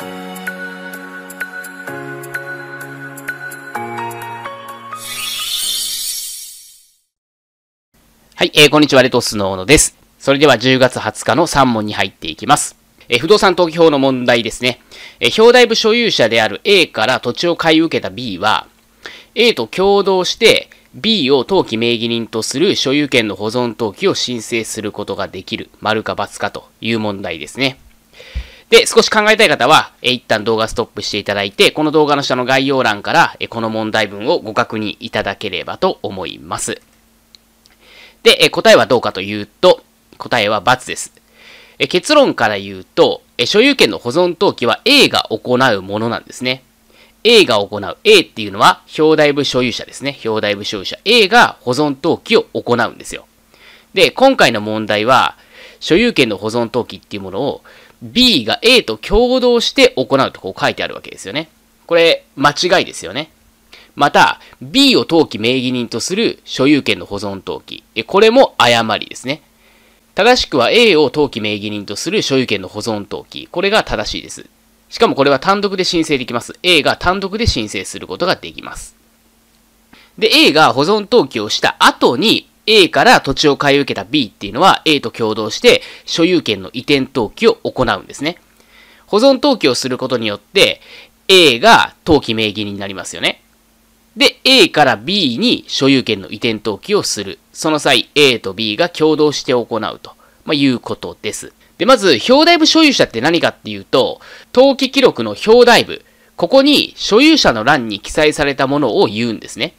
はい、えー、こんにちは、レトスノーノです。それでは10月20日の3問に入っていきます。えー、不動産登記法の問題ですね。えー、表題部所有者である A から土地を買い受けた B は、A と共同して B を登記名義人とする所有権の保存登記を申請することができる、丸か×かという問題ですね。で、少し考えたい方は、え一旦動画ストップしていただいて、この動画の下の概要欄から、えこの問題文をご確認いただければと思います。で、え答えはどうかというと、答えは×です。え結論から言うと、え所有権の保存登記は A が行うものなんですね。A が行う。A っていうのは、表題部所有者ですね。表題部所有者。A が保存登記を行うんですよ。で、今回の問題は、所有権の保存登記っていうものを、B が A と共同して行うとこう書いてあるわけですよね。これ、間違いですよね。また、B を登記名義人とする所有権の保存登記。これも誤りですね。正しくは A を登記名義人とする所有権の保存登記。これが正しいです。しかもこれは単独で申請できます。A が単独で申請することができます。で、A が保存登記をした後に A から土地を買い受けた B っていうのは A と共同して所有権の移転登記を行うんですね。保存登記をすることによって A が登記名義になりますよね。で、A から B に所有権の移転登記をする。その際、A と B が共同して行うと、まあ、いうことです。で、まず、表題部所有者って何かっていうと、登記記録の表題部、ここに所有者の欄に記載されたものを言うんですね。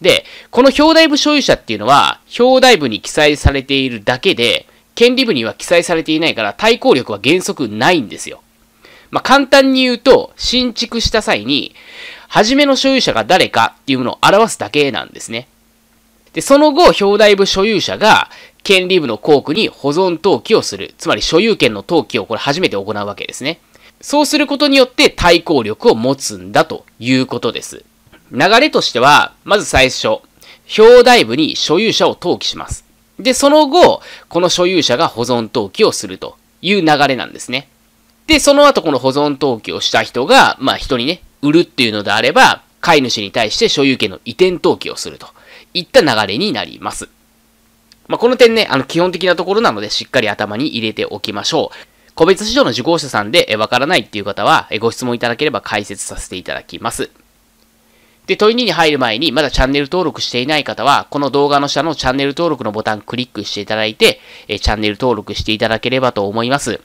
で、この表題部所有者っていうのは、表題部に記載されているだけで、権利部には記載されていないから対抗力は原則ないんですよ。まあ、簡単に言うと、新築した際に、初めの所有者が誰かっていうものを表すだけなんですね。で、その後、表題部所有者が、権利部の校区に保存登記をする。つまり所有権の登記をこれ初めて行うわけですね。そうすることによって対抗力を持つんだということです。流れとしては、まず最初、表題部に所有者を登記します。で、その後、この所有者が保存登記をするという流れなんですね。で、その後この保存登記をした人が、まあ人にね、売るっていうのであれば、飼い主に対して所有権の移転登記をするといった流れになります。まあ、この点ね、あの基本的なところなのでしっかり頭に入れておきましょう。個別市場の受講者さんでわからないっていう方は、ご質問いただければ解説させていただきます。で、問い2に入る前に、まだチャンネル登録していない方は、この動画の下のチャンネル登録のボタンクリックしていただいて、えチャンネル登録していただければと思います。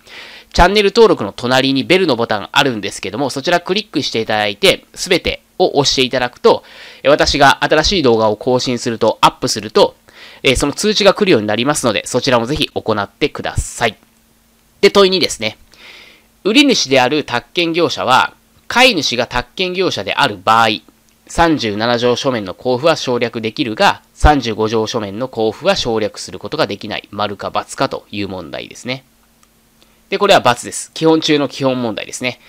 チャンネル登録の隣にベルのボタンあるんですけども、そちらクリックしていただいて、すべてを押していただくと、私が新しい動画を更新すると、アップすると、その通知が来るようになりますので、そちらもぜひ行ってください。で、問い2ですね。売り主である宅建業者は、買い主が宅建業者である場合、37条書面の交付は省略できるが、35条書面の交付は省略することができない。丸か×かという問題ですね。で、これは×です。基本中の基本問題ですね。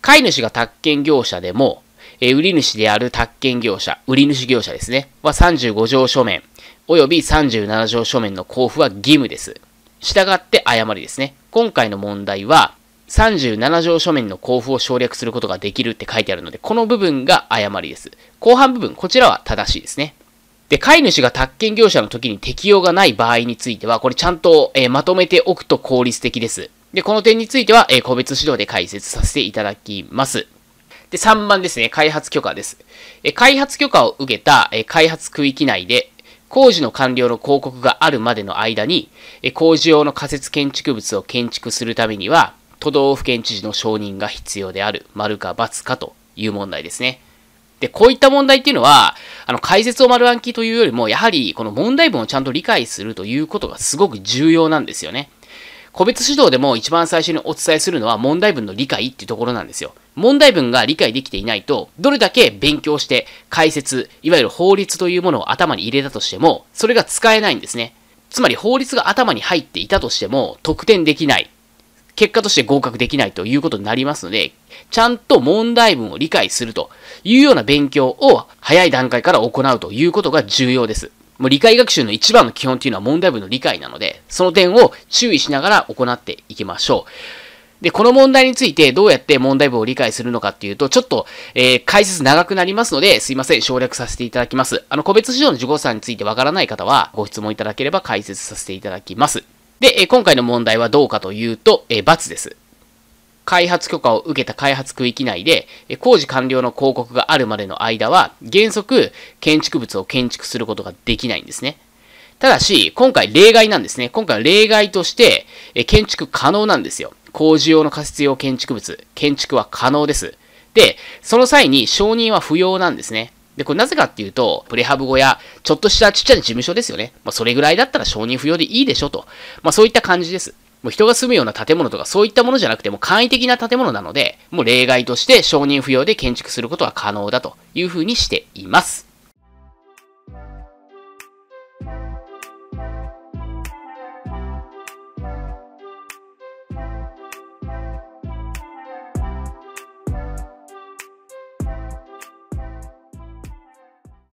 飼い主が宅建業者でも、え売り主である宅建業者、売り主業者ですね、は35条書面、および37条書面の交付は義務です。従って誤りですね。今回の問題は、37条書面の交付を省略することができるって書いてあるので、この部分が誤りです。後半部分、こちらは正しいですね。で、飼い主が宅建業者の時に適用がない場合については、これちゃんと、えー、まとめておくと効率的です。で、この点については、えー、個別指導で解説させていただきます。で、3番ですね、開発許可です。えー、開発許可を受けた、え開発区域内で、工事の完了の広告があるまでの間に、え工事用の仮設建築物を建築するためには、都道府県知事の承認が必要である、丸か×かという問題ですね。で、こういった問題っていうのは、あの、解説を丸暗記というよりも、やはり、この問題文をちゃんと理解するということがすごく重要なんですよね。個別指導でも一番最初にお伝えするのは問題文の理解っていうところなんですよ。問題文が理解できていないと、どれだけ勉強して、解説、いわゆる法律というものを頭に入れたとしても、それが使えないんですね。つまり法律が頭に入っていたとしても、得点できない。結果として合格できないということになりますので、ちゃんと問題文を理解するというような勉強を早い段階から行うということが重要です。もう理解学習の一番の基本というのは問題文の理解なので、その点を注意しながら行っていきましょう。で、この問題についてどうやって問題文を理解するのかっていうと、ちょっと、えー、解説長くなりますので、すいません、省略させていただきます。あの、個別指導の受講者についてわからない方は、ご質問いただければ解説させていただきます。で、え今回の問題はどうかというと、え罰です。開発許可を受けた開発区域内で、工事完了の広告があるまでの間は、原則、建築物を建築することができないんですね。ただし、今回例外なんですね。今回は例外として、建築可能なんですよ。工事用の仮設用建築物、建築は可能です。で、その際に承認は不要なんですね。で、これなぜかっていうと、プレハブ小屋、ちょっとしたちっちゃな事務所ですよね。まあ、それぐらいだったら承認不要でいいでしょと。まあ、そういった感じです。もう人が住むような建物とかそういったものじゃなくても簡易的な建物なので、もう例外として承認不要で建築することは可能だというふうにしています。